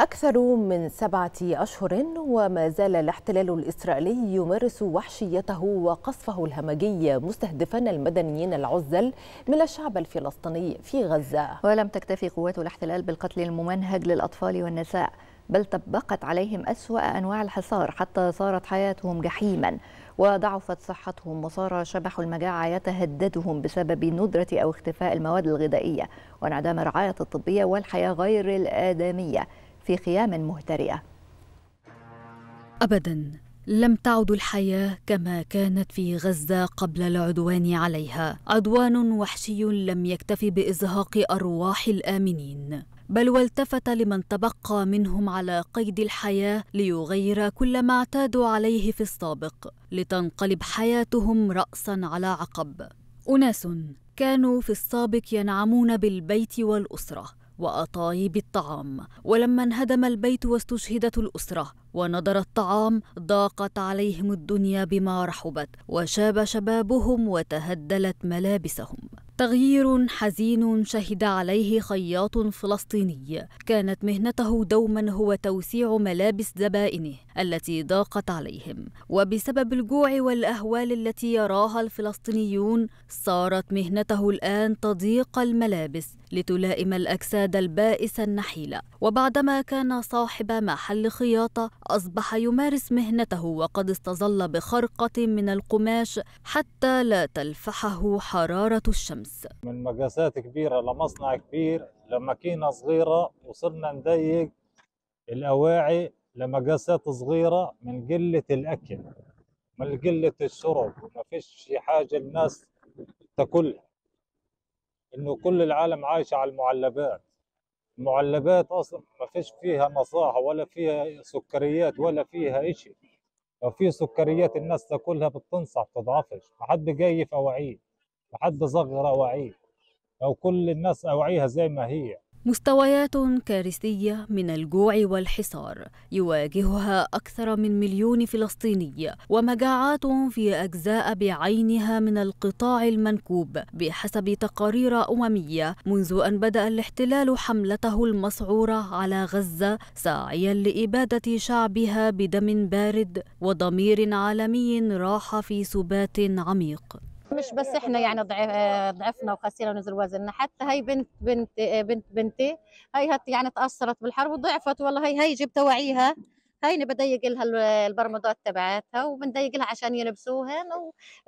أكثر من سبعة أشهر وما زال الاحتلال الإسرائيلي يمارس وحشيته وقصفه الهمجي مستهدفا المدنيين العزل من الشعب الفلسطيني في غزة ولم تكتفي قوات الاحتلال بالقتل الممنهج للأطفال والنساء بل طبقت عليهم أسوأ أنواع الحصار حتى صارت حياتهم جحيما وضعفت صحتهم وصار شبح المجاعة يتهددهم بسبب ندرة أو اختفاء المواد الغذائية وانعدام الرعاية الطبية والحياة غير الآدمية في خيام مهترئة أبداً لم تعد الحياة كما كانت في غزة قبل العدوان عليها، عدوان وحشي لم يكتف بإزهاق أرواح الآمنين، بل والتفت لمن تبقى منهم على قيد الحياة ليغير كل ما اعتادوا عليه في السابق، لتنقلب حياتهم رأسا على عقب. أناس كانوا في السابق ينعمون بالبيت والأسرة، وأطايب الطعام ولما انهدم البيت واستشهدت الأسرة ونضر الطعام ضاقت عليهم الدنيا بما رحبت وشاب شبابهم وتهدلت ملابسهم تغيير حزين شهد عليه خياط فلسطيني كانت مهنته دوما هو توسيع ملابس زبائنه التي ضاقت عليهم وبسبب الجوع والاهوال التي يراها الفلسطينيون صارت مهنته الان تضيق الملابس لتلائم الأجساد البائسة النحيلة وبعدما كان صاحب محل خياطة أصبح يمارس مهنته وقد استظل بخرقة من القماش حتى لا تلفحه حرارة الشمس من مقاسات كبيرة لمصنع كبير لماكينة صغيرة وصرنا نضيق الأواعي لمقاسات صغيرة من قلة الأكل من قلة الشرب وما فيش حاجة الناس تاكلها انه كل العالم عايشه على المعلبات المعلبات اصلا ما فيش فيها مصاحة ولا فيها سكريات ولا فيها شيء لو في سكريات الناس تاكلها بتنصح بتضعفش ما حد في اواعيه ما حد صغر اواعيه لو كل الناس اواعيها زي ما هي مستويات كارثية من الجوع والحصار يواجهها أكثر من مليون فلسطيني ومجاعات في أجزاء بعينها من القطاع المنكوب بحسب تقارير أممية منذ أن بدأ الاحتلال حملته المسعورة على غزة ساعيا لإبادة شعبها بدم بارد وضمير عالمي راح في سبات عميق مش بس احنا يعني ضعف آه، ضعفنا وخسينا ونزل وزننا حتى هي بنت بنت آه، بنت بنتي هي يعني تاثرت بالحرب وضعفت والله هي هي جبت وعيها هيني بضيق لها البرمضات تبعتها وبنضيق لها عشان يلبسوهن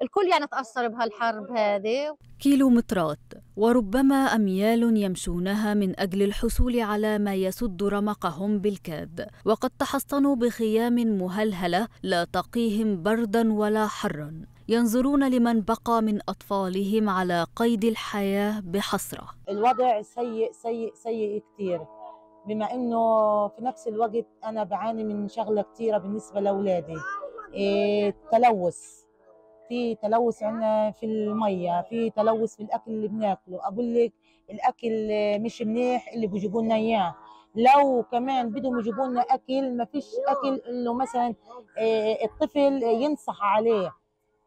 والكل يعني تاثر بهالحرب هذه كيلومترات وربما اميال يمشونها من اجل الحصول على ما يسد رمقهم بالكاد وقد تحصنوا بخيام مهلهله لا تقيهم بردا ولا حرا ينظرون لمن بقى من أطفالهم على قيد الحياة بحسرة الوضع سيء سيء سيء كتير بما أنه في نفس الوقت أنا بعاني من شغلة كتيرة بالنسبة لأولادي التلوث إيه، في تلوث عندنا في المية في تلوث في الأكل اللي بناكله أقول لك الأكل مش منيح اللي بيجيبوا لنا إياه لو كمان بدهم يجيبوا لنا اكل ما فيش اكل انه مثلا إيه، الطفل ينصح عليه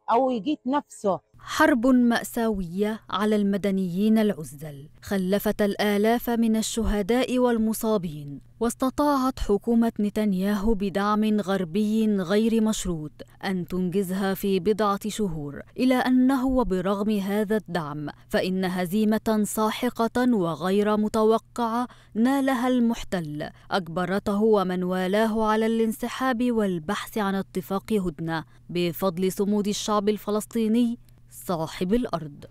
او يجيت نفسه حرب مأساوية على المدنيين العزل خلفت الآلاف من الشهداء والمصابين واستطاعت حكومة نتنياهو بدعم غربي غير مشروط أن تنجزها في بضعة شهور إلى أنه وبرغم هذا الدعم فإن هزيمة ساحقة وغير متوقعة نالها المحتل أجبرته ومن والاه على الانسحاب والبحث عن اتفاق هدنة بفضل صمود الشعب الفلسطيني صاحب الأرض